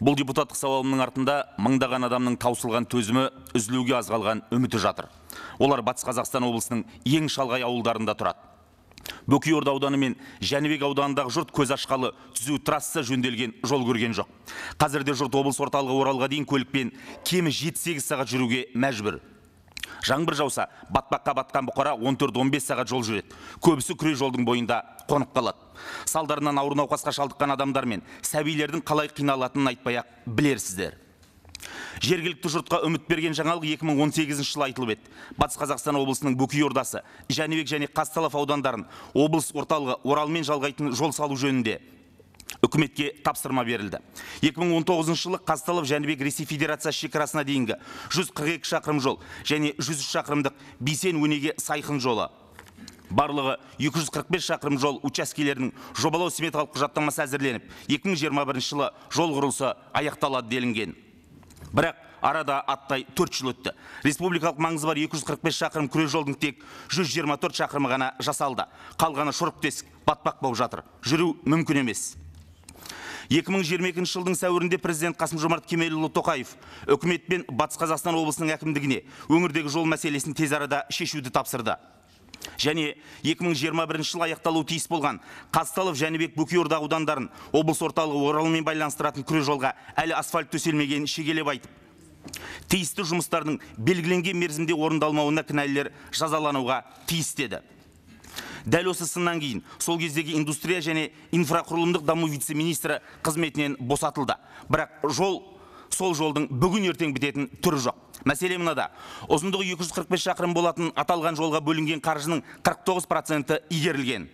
бұл депутаттық сауалымның артында мыңдаған адамның таусылған төзімі үзілуге аз қалған үміті жатыр олар батыс қазақстан облысының ең шалғай ауылдарында тұрады бөкейорда ауданы мен жәнібек ауданындағы жұрт көз ашқалы түзу трасса жөнделген жол көрген жоқ қазірде жұрт облыс орталығы оралға дейін көлікпен кемі жеті сегіз сағат жүруге мәжбүр жаңбыр жауса батпаққа батқан бұқара 14-15 сағат жол жүреді көбісі күре жолдың бойында қонып қалады салдарынан ауыр науқасқа шалдыққан адамдар мен сәбилердің қалай қиналатынын айтпай ақ білерсіздер жергілікті жұртқа үміт берген жаңалық 2018 жылы айтылып еді батыс қазақстан облысының бөкей ордасы жәнібек және қазталов аудандарын облыс орталығы оралмен жалғайтын жол салу жөнінде үкіметке тапсырма берілді 2019 жылы қазталов жәнібек ресей федерациясы шекарасына дейінгі 142 шақырым жол және 103 шақырымдық бейсен өнеге сайқын жолы барлығы 245 шақырым жол учаскелерінің жобалау сметалық құжаттамасы әзірленіп 2021 жылы жол құрылысы аяқталады делінген бірақ арада аттай төрт жыл өтті республикалық маңызы бар 245 шақырым күре жолдың тек 124 шақырымы ғана жасалды қалғаны шұрық тесік батпақ болып жатыр жүру мүмкін емес екі мың жиырма жылдың сәуірінде президент қасым жомарт кемелұлы тоқаев үкімет пен батыс қазақстан облысының әкімдігіне өңірдегі жол мәселесін тез арада шешуді тапсырды және 2021 жылы аяқталуы тиіс болған қазталов жәнібек орда аудандарын облыс орталығы оралмен байланыстыратын күре жолға әлі асфальт төселмегенін шегелеп айтып тиісті жұмыстардың белгіленген мерзімде орындалмауына кінәлілер жазалануға тиіс деді дәл осы сыннан кейін сол кездегі индустрия және инфрақұрылымдық даму вице министрі қызметінен босатылды бірақ жол сол жолдың бүгін ертең бітетін түрі жоқ мәселе мынада ұзындығы 245 шақырым болатын аталған жолға бөлінген қаржының 49 проценті игерілген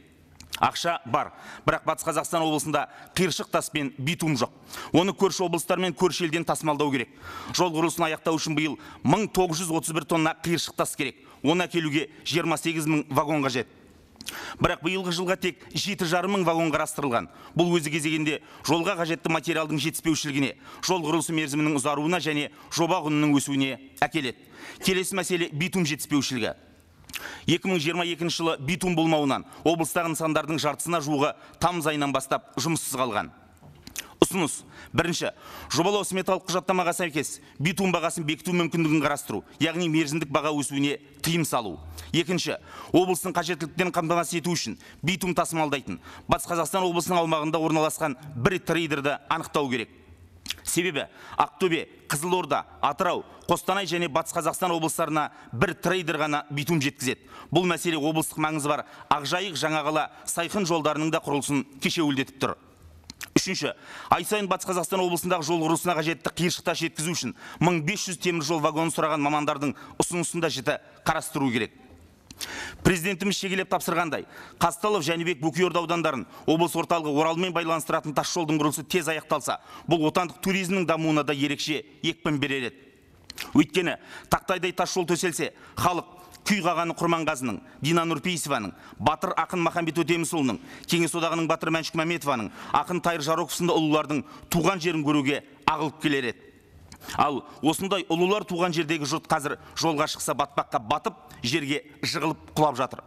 ақша бар бірақ батыс қазақстан облысында қиыршық тас пен битум жоқ оны көрші облыстар мен көрші елден тасымалдау керек жол құрылысын аяқтау үшін биыл 1931 тонна қиыршық тас керек оны әкелуге 28 мың вагон қажет бірақ бұйылғы жылға тек жеті жарым мың вагон қарастырылған бұл өзі кезегінде жолға қажетті материалдың жетіспеушілігіне жол құрылысы мерзімінің ұзаруына және жоба құнының өсуіне әкеледі келесі мәселе битум жетіспеушілігі 2022 жылы битум болмауынан облыстағы нысандардың жартысына жуығы тамыз айынан бастап жұмыссыз қалған ұсыныс бірінші жобалау сметалық құжаттамаға сәйкес битум бағасын бекіту мүмкіндігін қарастыру яғни мерзімдік баға өсуіне тыйым салу екінші облыстың қажеттіліктерін қамтамасыз ету үшін битум тасымалдайтын батыс қазақстан облысының аумағында орналасқан бір трейдерді анықтау керек себебі ақтөбе қызылорда атырау қостанай және батыс қазақстан облыстарына бір трейдер ғана битум жеткізеді бұл мәселе облыстық маңызы бар ақжайық жаңақала сайқын жолдарының да құрылысын кешеуілдетіп тұр үшінші ай сайын батыс қазақстан облысындағы жол құрылысына қажетті қиыршықтар жеткізу үшін 1500 темір жол вагонын сұраған мамандардың ұсынысын да жіті қарастыру керек президентіміз шегелеп тапсырғандай қасталов жәнібек бөкейорда аудандарын облыс орталығы оралмен байланыстыратын тас жолдың құрылысы тез аяқталса бұл отандық туризмнің дамуына да ерекше екпін берер еді өйткені тақтайдай тас жол төселсе халық күй қағаны құрманғазының дина нұрпейісованың батыр ақын махамбет өтемісұлының кеңес одағының батыры мәншүк мәметованың ақын тайыр жароков сынды ұлылардың туған жерін көруге ағылып келер еді ал осындай ұлылар туған жердегі жұрт қазір жолға шықса батпаққа батып жерге жығылып құлап жатыр